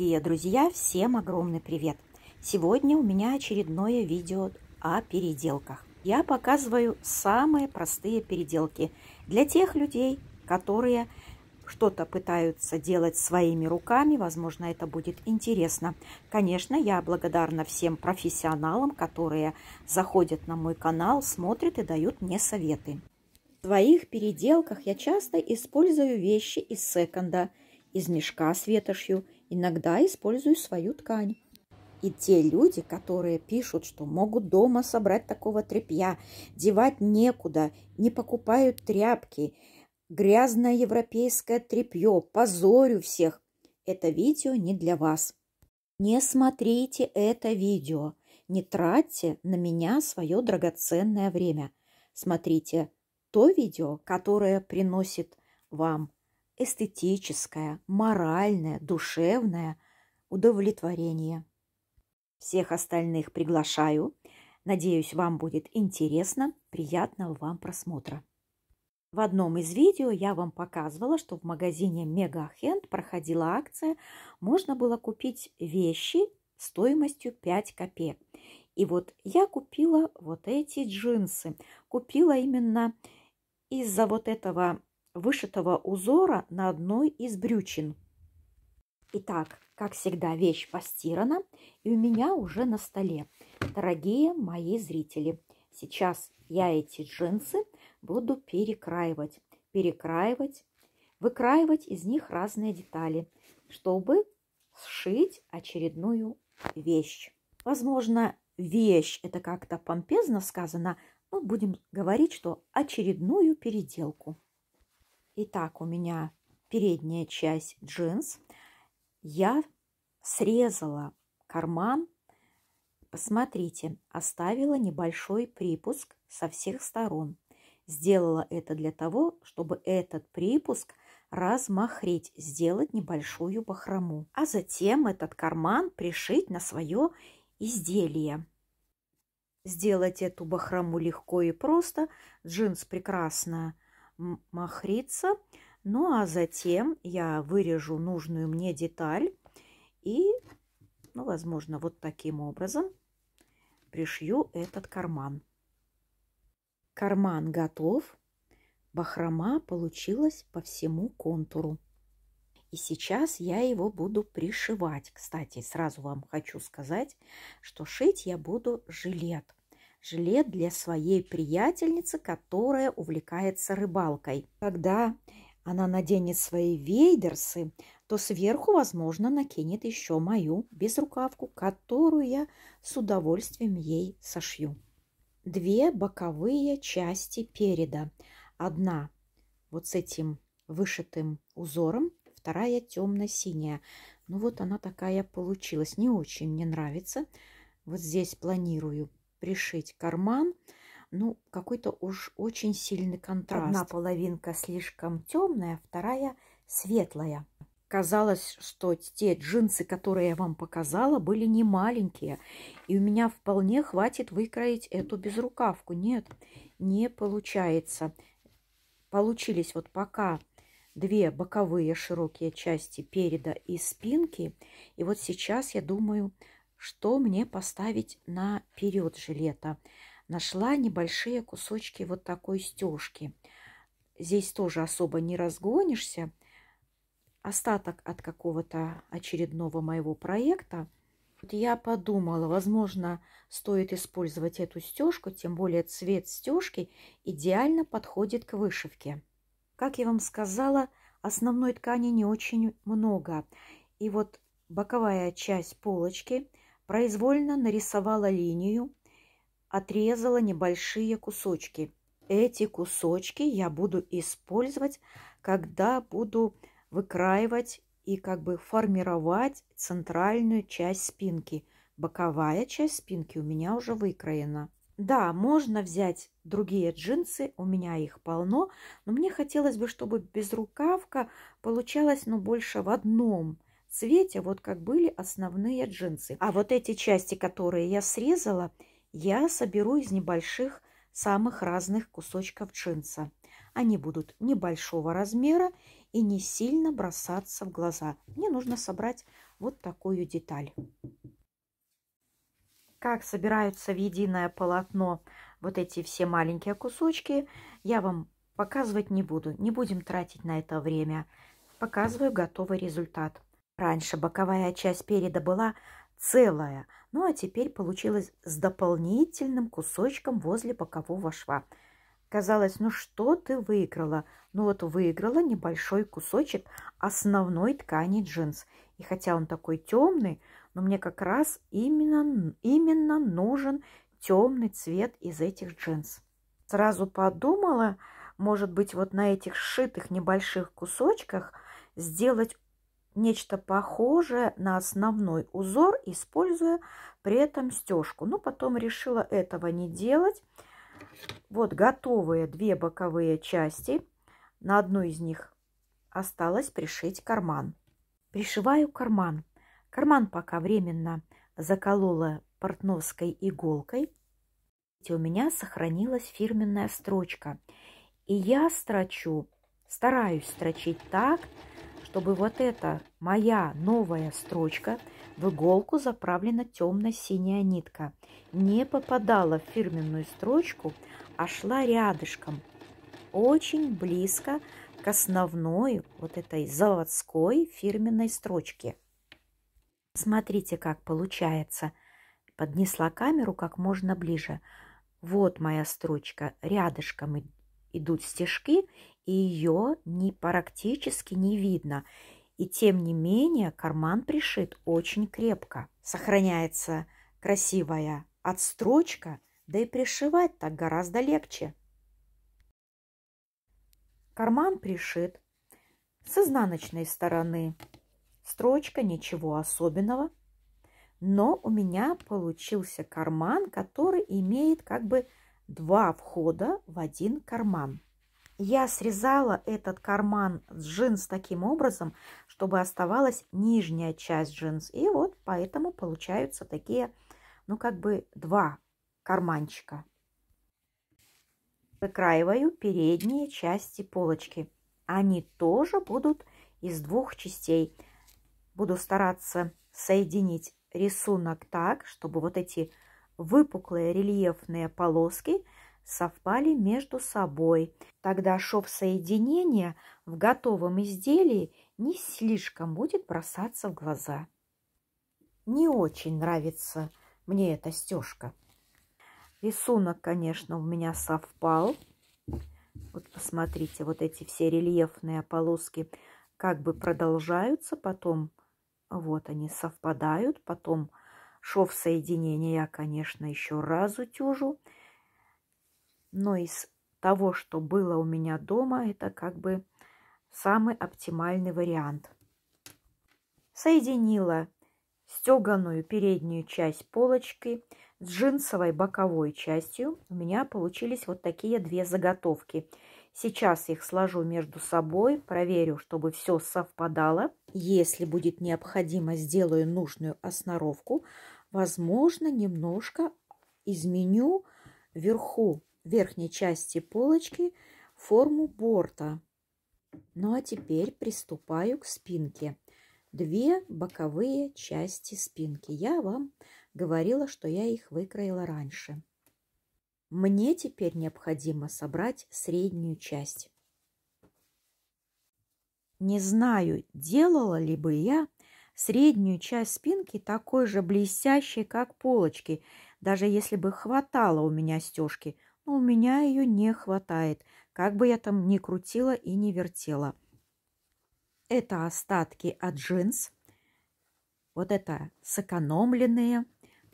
Дорогие друзья, всем огромный привет! Сегодня у меня очередное видео о переделках. Я показываю самые простые переделки для тех людей, которые что-то пытаются делать своими руками, возможно, это будет интересно. Конечно, я благодарна всем профессионалам, которые заходят на мой канал, смотрят и дают мне советы. В своих переделках я часто использую вещи из секонда, из мешка с ветошью – Иногда использую свою ткань. И те люди, которые пишут, что могут дома собрать такого тряпья, девать некуда, не покупают тряпки, грязное европейское тряпье, позорю всех, это видео не для вас. Не смотрите это видео, не тратьте на меня свое драгоценное время. Смотрите то видео, которое приносит вам эстетическое, моральное, душевное удовлетворение. Всех остальных приглашаю. Надеюсь, вам будет интересно. Приятного вам просмотра. В одном из видео я вам показывала, что в магазине Мега Хенд проходила акция. Можно было купить вещи стоимостью 5 копеек. И вот я купила вот эти джинсы. Купила именно из-за вот этого вышитого узора на одной из брючин. Итак, как всегда, вещь постирана и у меня уже на столе. Дорогие мои зрители, сейчас я эти джинсы буду перекраивать, перекраивать, выкраивать из них разные детали, чтобы сшить очередную вещь. Возможно, вещь это как-то помпезно сказано, но будем говорить, что очередную переделку. Итак, у меня передняя часть джинс. Я срезала карман. Посмотрите, оставила небольшой припуск со всех сторон. Сделала это для того, чтобы этот припуск размахрить, сделать небольшую бахрому. А затем этот карман пришить на свое изделие. Сделать эту бахрому легко и просто. Джинс прекрасно Махрица. Ну а затем я вырежу нужную мне деталь и, ну, возможно, вот таким образом пришью этот карман. Карман готов. Бахрома получилась по всему контуру. И сейчас я его буду пришивать. Кстати, сразу вам хочу сказать, что шить я буду жилет жилет для своей приятельницы, которая увлекается рыбалкой. Когда она наденет свои вейдерсы, то сверху, возможно, накинет еще мою безрукавку, которую я с удовольствием ей сошью. Две боковые части переда. Одна вот с этим вышитым узором, вторая темно-синяя. Ну вот она такая получилась. Не очень мне нравится. Вот здесь планирую пришить карман. Ну, какой-то уж очень сильный контраст. Одна половинка слишком темная, вторая светлая. Казалось, что те джинсы, которые я вам показала, были не маленькие. И у меня вполне хватит выкроить эту безрукавку. Нет, не получается. Получились вот пока две боковые широкие части переда и спинки. И вот сейчас, я думаю, что мне поставить на период жилета. Нашла небольшие кусочки вот такой стежки. Здесь тоже особо не разгонишься. Остаток от какого-то очередного моего проекта. Вот я подумала, возможно, стоит использовать эту стежку, тем более цвет стежки идеально подходит к вышивке. Как я вам сказала, основной ткани не очень много. И вот боковая часть полочки Произвольно нарисовала линию, отрезала небольшие кусочки. Эти кусочки я буду использовать, когда буду выкраивать и как бы формировать центральную часть спинки. Боковая часть спинки у меня уже выкроена. Да, можно взять другие джинсы, у меня их полно, но мне хотелось бы, чтобы безрукавка получалась ну, больше в одном – цвете, вот как были основные джинсы. А вот эти части, которые я срезала, я соберу из небольших самых разных кусочков джинса. Они будут небольшого размера и не сильно бросаться в глаза. Мне нужно собрать вот такую деталь. Как собираются в единое полотно вот эти все маленькие кусочки, я вам показывать не буду. Не будем тратить на это время. Показываю готовый результат. Раньше боковая часть переда была целая, ну а теперь получилась с дополнительным кусочком возле бокового шва. Казалось, ну что ты выиграла? Ну вот выиграла небольшой кусочек основной ткани джинс. И хотя он такой темный, но мне как раз именно, именно нужен темный цвет из этих джинс. Сразу подумала, может быть, вот на этих сшитых небольших кусочках сделать нечто похожее на основной узор, используя при этом стежку. Но потом решила этого не делать. Вот готовые две боковые части. На одну из них осталось пришить карман. Пришиваю карман. Карман пока временно заколола портновской иголкой. И у меня сохранилась фирменная строчка. И я строчу, стараюсь строчить так, чтобы вот эта моя новая строчка в иголку заправлена темно-синяя нитка, не попадала в фирменную строчку, а шла рядышком, очень близко к основной вот этой заводской фирменной строчке. Смотрите, как получается. Поднесла камеру как можно ближе. Вот моя строчка. Рядышком идут стежки, и ее ни практически не видно. И тем не менее карман пришит очень крепко. Сохраняется красивая отстрочка, да и пришивать так гораздо легче. Карман пришит с изнаночной стороны. Строчка ничего особенного, но у меня получился карман, который имеет как бы два входа в один карман. Я срезала этот карман джинс таким образом, чтобы оставалась нижняя часть джинс. И вот поэтому получаются такие, ну как бы два карманчика. Выкраиваю передние части полочки. Они тоже будут из двух частей. Буду стараться соединить рисунок так, чтобы вот эти выпуклые рельефные полоски – совпали между собой. Тогда шов соединения в готовом изделии не слишком будет бросаться в глаза. Не очень нравится мне эта стежка. Рисунок, конечно, у меня совпал. Вот посмотрите, вот эти все рельефные полоски как бы продолжаются, потом вот они совпадают, потом шов соединения я, конечно, еще раз утюжу но из того, что было у меня дома, это как бы самый оптимальный вариант. Соединила стеганую переднюю часть полочки с джинсовой боковой частью. У меня получились вот такие две заготовки. Сейчас их сложу между собой, проверю, чтобы все совпадало. Если будет необходимо, сделаю нужную осноровку. Возможно, немножко изменю вверху верхней части полочки форму борта. Ну а теперь приступаю к спинке. Две боковые части спинки. Я вам говорила, что я их выкроила раньше. Мне теперь необходимо собрать среднюю часть. Не знаю, делала ли бы я среднюю часть спинки такой же блестящей, как полочки, даже если бы хватало у меня стежки – у меня ее не хватает, как бы я там ни крутила и не вертела. Это остатки от джинс. Вот это сэкономленные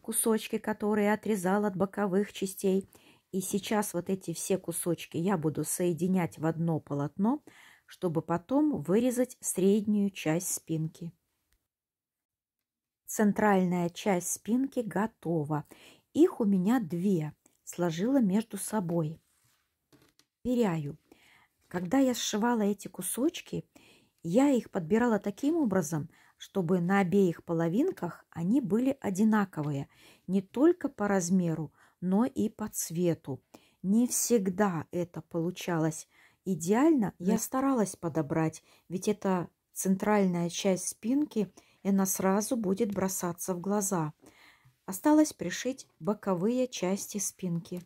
кусочки, которые отрезал от боковых частей. И сейчас вот эти все кусочки я буду соединять в одно полотно, чтобы потом вырезать среднюю часть спинки. Центральная часть спинки готова. Их у меня две сложила между собой. Проверяю. Когда я сшивала эти кусочки, я их подбирала таким образом, чтобы на обеих половинках они были одинаковые, не только по размеру, но и по цвету. Не всегда это получалось идеально. Я старалась подобрать, ведь это центральная часть спинки, и она сразу будет бросаться в глаза – Осталось пришить боковые части спинки.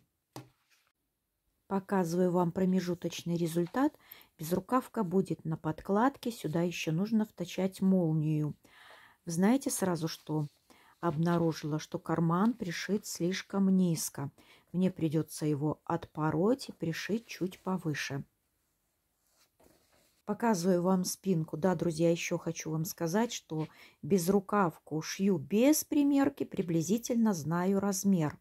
Показываю вам промежуточный результат. Безрукавка будет на подкладке. Сюда еще нужно втачать молнию. знаете сразу, что обнаружила, что карман пришит слишком низко. Мне придется его отпороть и пришить чуть повыше. Показываю вам спинку. Да, друзья, еще хочу вам сказать, что безрукавку шью без примерки, приблизительно знаю размер.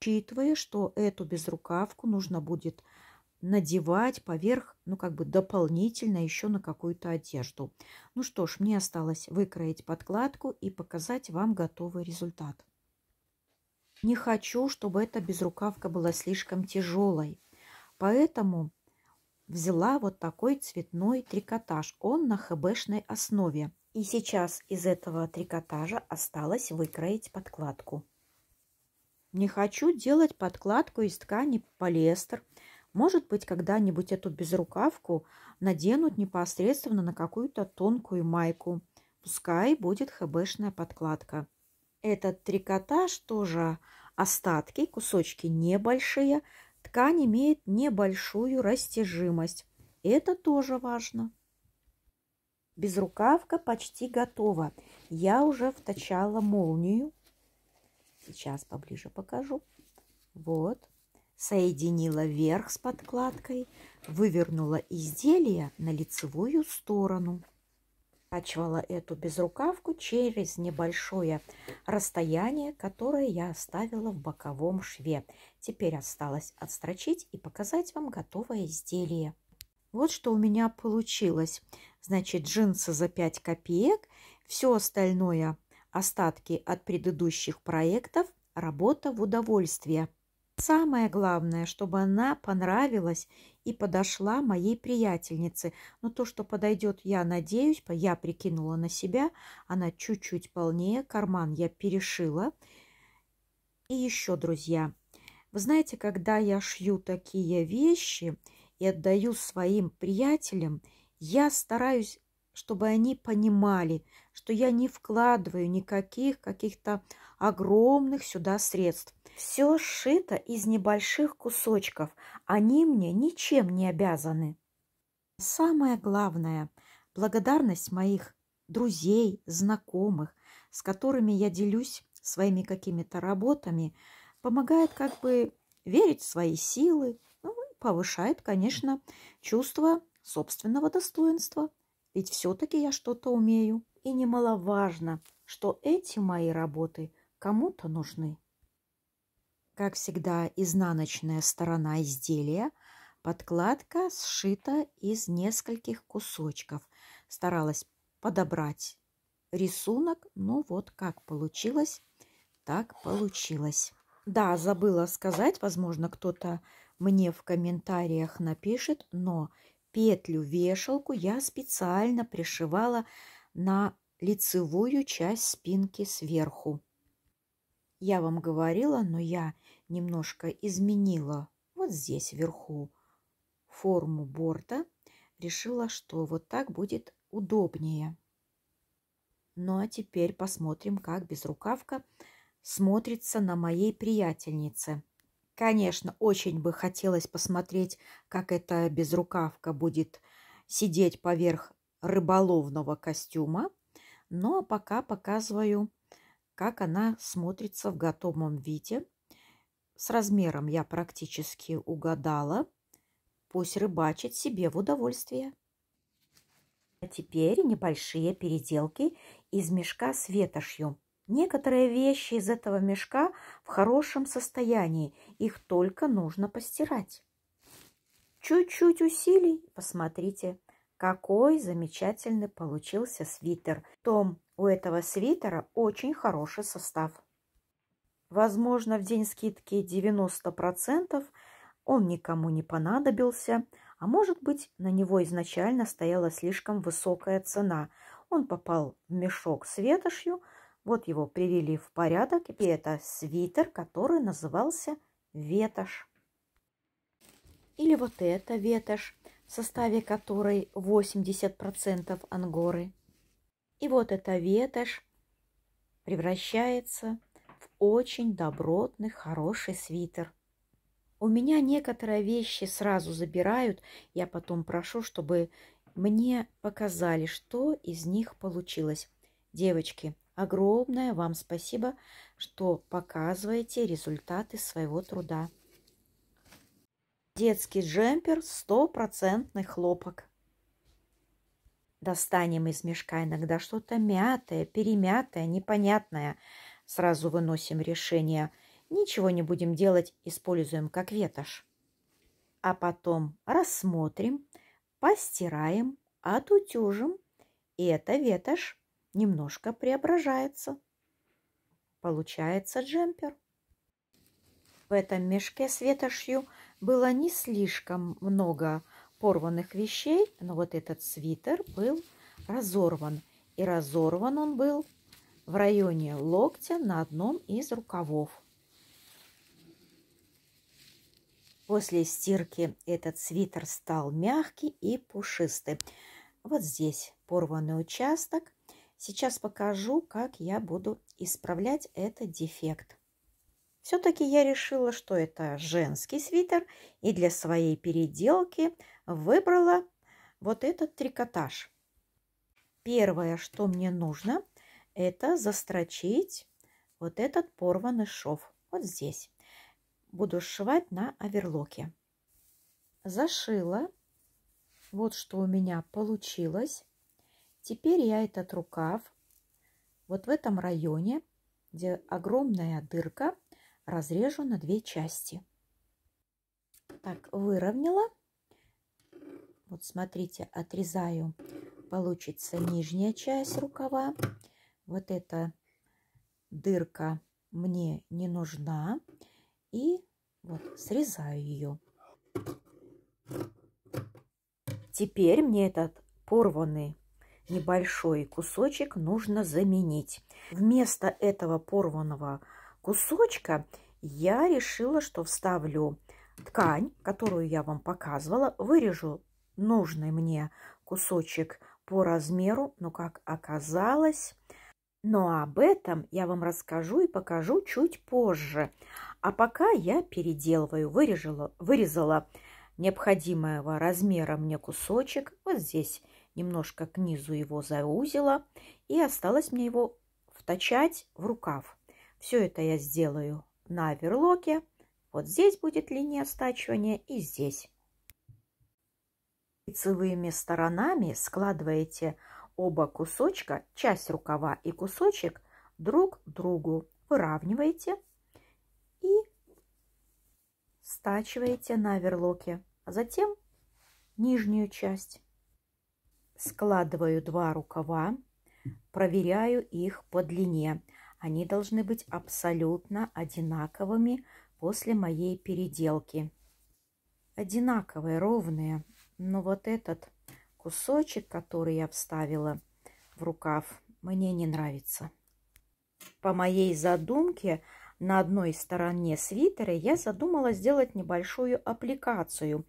Учитывая, что эту безрукавку нужно будет надевать поверх, ну как бы дополнительно еще на какую-то одежду. Ну что ж, мне осталось выкроить подкладку и показать вам готовый результат. Не хочу, чтобы эта безрукавка была слишком тяжелой, поэтому взяла вот такой цветной трикотаж. Он на хбшной основе. И сейчас из этого трикотажа осталось выкроить подкладку. Не хочу делать подкладку из ткани полиэстер. Может быть, когда-нибудь эту безрукавку наденут непосредственно на какую-то тонкую майку. Пускай будет хбшная подкладка. Этот трикотаж тоже остатки, кусочки небольшие, Ткань имеет небольшую растяжимость. Это тоже важно. Безрукавка почти готова. Я уже вточала молнию. Сейчас поближе покажу. Вот. Соединила верх с подкладкой, вывернула изделие на лицевую сторону. Прокачивала эту безрукавку через небольшое расстояние, которое я оставила в боковом шве. Теперь осталось отстрочить и показать вам готовое изделие. Вот что у меня получилось. Значит, джинсы за 5 копеек, все остальное остатки от предыдущих проектов, работа в удовольствие. Самое главное, чтобы она понравилась и подошла моей приятельнице. Но то, что подойдет, я надеюсь, я прикинула на себя. Она чуть-чуть полнее, карман я перешила. И еще, друзья, вы знаете, когда я шью такие вещи и отдаю своим приятелям, я стараюсь чтобы они понимали, что я не вкладываю никаких каких-то огромных сюда средств. Все сшито из небольших кусочков, они мне ничем не обязаны. Самое главное – благодарность моих друзей, знакомых, с которыми я делюсь своими какими-то работами, помогает как бы верить в свои силы, ну, повышает, конечно, чувство собственного достоинства. Ведь все-таки я что-то умею. И немаловажно, что эти мои работы кому-то нужны. Как всегда, изнаночная сторона изделия. Подкладка сшита из нескольких кусочков. Старалась подобрать рисунок, но вот как получилось, так получилось. Да, забыла сказать, возможно, кто-то мне в комментариях напишет, но петлю-вешалку я специально пришивала на лицевую часть спинки сверху. Я вам говорила, но я немножко изменила вот здесь вверху форму борта. Решила, что вот так будет удобнее. Ну а теперь посмотрим, как безрукавка смотрится на моей приятельнице. Конечно, очень бы хотелось посмотреть, как эта безрукавка будет сидеть поверх рыболовного костюма, но ну, а пока показываю, как она смотрится в готовом виде. С размером я практически угадала. Пусть рыбачит себе в удовольствие. А теперь небольшие переделки из мешка с ветошью. Некоторые вещи из этого мешка в хорошем состоянии, их только нужно постирать. Чуть-чуть усилий, посмотрите, какой замечательный получился свитер. Том, у этого свитера очень хороший состав. Возможно, в день скидки 90% он никому не понадобился, а может быть, на него изначально стояла слишком высокая цена. Он попал в мешок с ветошью – вот его привели в порядок, и это свитер, который назывался ветошь. Или вот эта ветошь, в составе которой 80% ангоры. И вот эта ветошь превращается в очень добротный, хороший свитер. У меня некоторые вещи сразу забирают, я потом прошу, чтобы мне показали, что из них получилось. Девочки, Огромное вам спасибо, что показываете результаты своего труда. Детский джемпер стопроцентный хлопок. Достанем из мешка иногда что-то мятое, перемятое, непонятное. Сразу выносим решение. Ничего не будем делать, используем как ветошь. А потом рассмотрим, постираем, отутюжим. И это ветошь немножко преображается. Получается джемпер. В этом мешке с ветошью было не слишком много порванных вещей, но вот этот свитер был разорван. И разорван он был в районе локтя на одном из рукавов. После стирки этот свитер стал мягкий и пушистый. Вот здесь порванный участок, Сейчас покажу, как я буду исправлять этот дефект. Все-таки я решила, что это женский свитер, и для своей переделки выбрала вот этот трикотаж. Первое, что мне нужно, это застрочить вот этот порванный шов. Вот здесь. Буду сшивать на оверлоке. Зашила. Вот что у меня получилось. Теперь я этот рукав вот в этом районе, где огромная дырка, разрежу на две части. Так, выровняла. Вот смотрите, отрезаю, получится нижняя часть рукава. Вот эта дырка мне не нужна. И вот срезаю ее. Теперь мне этот порванный небольшой кусочек нужно заменить. Вместо этого порванного кусочка я решила, что вставлю ткань, которую я вам показывала, вырежу нужный мне кусочек по размеру, но как оказалось, но об этом я вам расскажу и покажу чуть позже. А пока я переделываю, вырежала, вырезала необходимого размера мне кусочек. Вот здесь немножко к низу его заузила, и осталось мне его вточать в рукав. Все это я сделаю на верлоке. Вот здесь будет линия стачивания и здесь. Лицевыми сторонами складываете оба кусочка, часть рукава и кусочек, друг другу выравниваете и стачиваете на верлоке. А затем нижнюю часть складываю два рукава, проверяю их по длине. Они должны быть абсолютно одинаковыми после моей переделки. Одинаковые, ровные. Но вот этот кусочек, который я вставила в рукав, мне не нравится. По моей задумке, на одной стороне свитера я задумала сделать небольшую аппликацию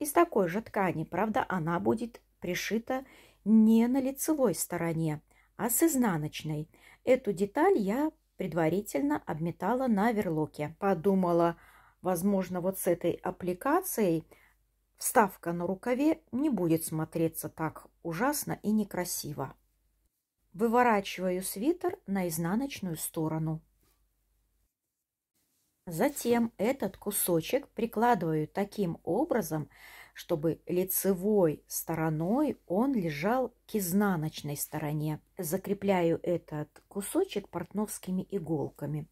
из такой же ткани. Правда, она будет пришита не на лицевой стороне, а с изнаночной. Эту деталь я предварительно обметала на верлоке. Подумала, возможно, вот с этой аппликацией вставка на рукаве не будет смотреться так ужасно и некрасиво. Выворачиваю свитер на изнаночную сторону. Затем этот кусочек прикладываю таким образом, чтобы лицевой стороной он лежал к изнаночной стороне. Закрепляю этот кусочек портновскими иголками.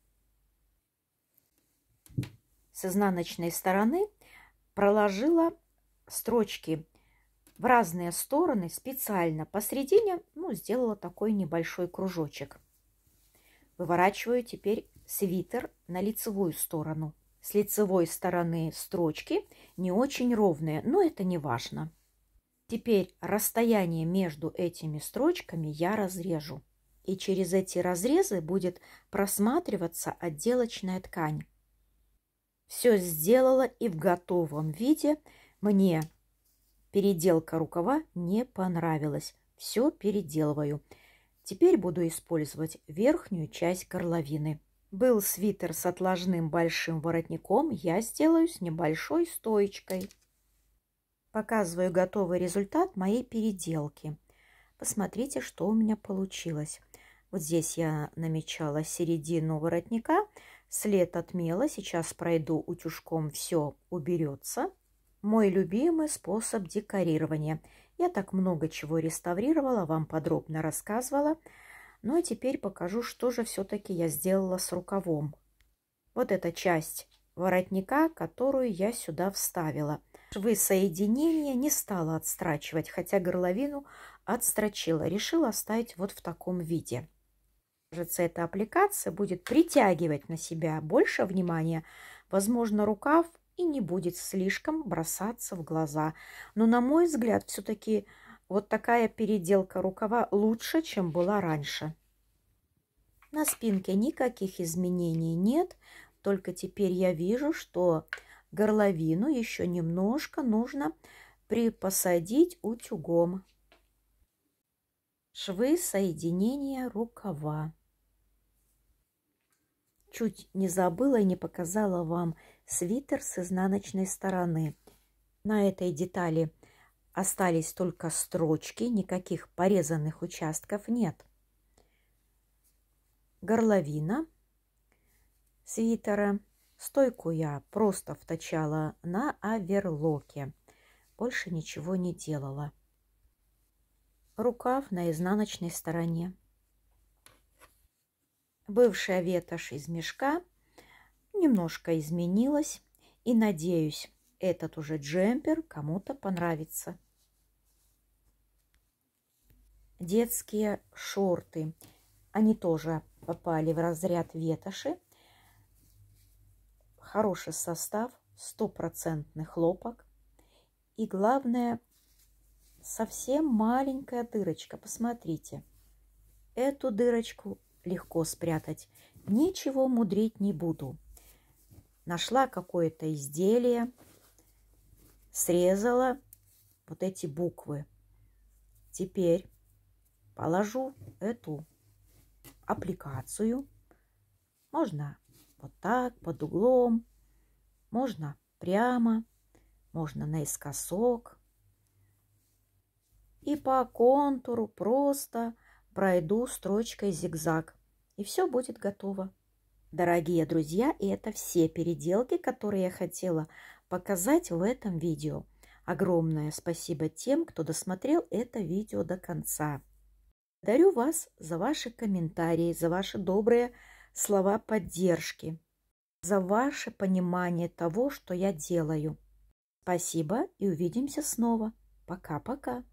С изнаночной стороны проложила строчки в разные стороны специально. Посредине ну, сделала такой небольшой кружочек. Выворачиваю теперь свитер на лицевую сторону с лицевой стороны строчки не очень ровные, но это не важно. Теперь расстояние между этими строчками я разрежу. И через эти разрезы будет просматриваться отделочная ткань. Все сделала и в готовом виде мне переделка рукава не понравилась. Все переделываю. Теперь буду использовать верхнюю часть горловины. Был свитер с отложным большим воротником, я сделаю с небольшой стоечкой. Показываю готовый результат моей переделки. Посмотрите, что у меня получилось. Вот здесь я намечала середину воротника, след отмела, Сейчас пройду утюжком, все уберется. Мой любимый способ декорирования. Я так много чего реставрировала, вам подробно рассказывала. Ну а теперь покажу, что же все-таки я сделала с рукавом. Вот эта часть воротника, которую я сюда вставила. Швы соединения не стала отстрачивать, хотя горловину отстрочила. Решила оставить вот в таком виде. Кажется, эта аппликация будет притягивать на себя больше внимания. Возможно, рукав и не будет слишком бросаться в глаза. Но, на мой взгляд, все-таки вот такая переделка рукава лучше, чем была раньше. На спинке никаких изменений нет, только теперь я вижу, что горловину еще немножко нужно припосадить утюгом. Швы соединения рукава. Чуть не забыла и не показала вам свитер с изнаночной стороны. На этой детали Остались только строчки, никаких порезанных участков нет. Горловина свитера. Стойку я просто вточала на оверлоке. Больше ничего не делала. Рукав на изнаночной стороне. Бывшая ветошь из мешка немножко изменилась. И надеюсь, этот уже джемпер кому-то понравится детские шорты. Они тоже попали в разряд ветоши. Хороший состав, стопроцентный хлопок. И главное, совсем маленькая дырочка. Посмотрите, эту дырочку легко спрятать. Ничего мудрить не буду. Нашла какое-то изделие, срезала вот эти буквы. Теперь положу эту аппликацию. Можно вот так, под углом, можно прямо, можно наискосок. И по контуру просто пройду строчкой зигзаг. И все будет готово. Дорогие друзья, и это все переделки, которые я хотела показать в этом видео. Огромное спасибо тем, кто досмотрел это видео до конца. Благодарю вас за ваши комментарии, за ваши добрые слова поддержки, за ваше понимание того, что я делаю. Спасибо и увидимся снова. Пока-пока.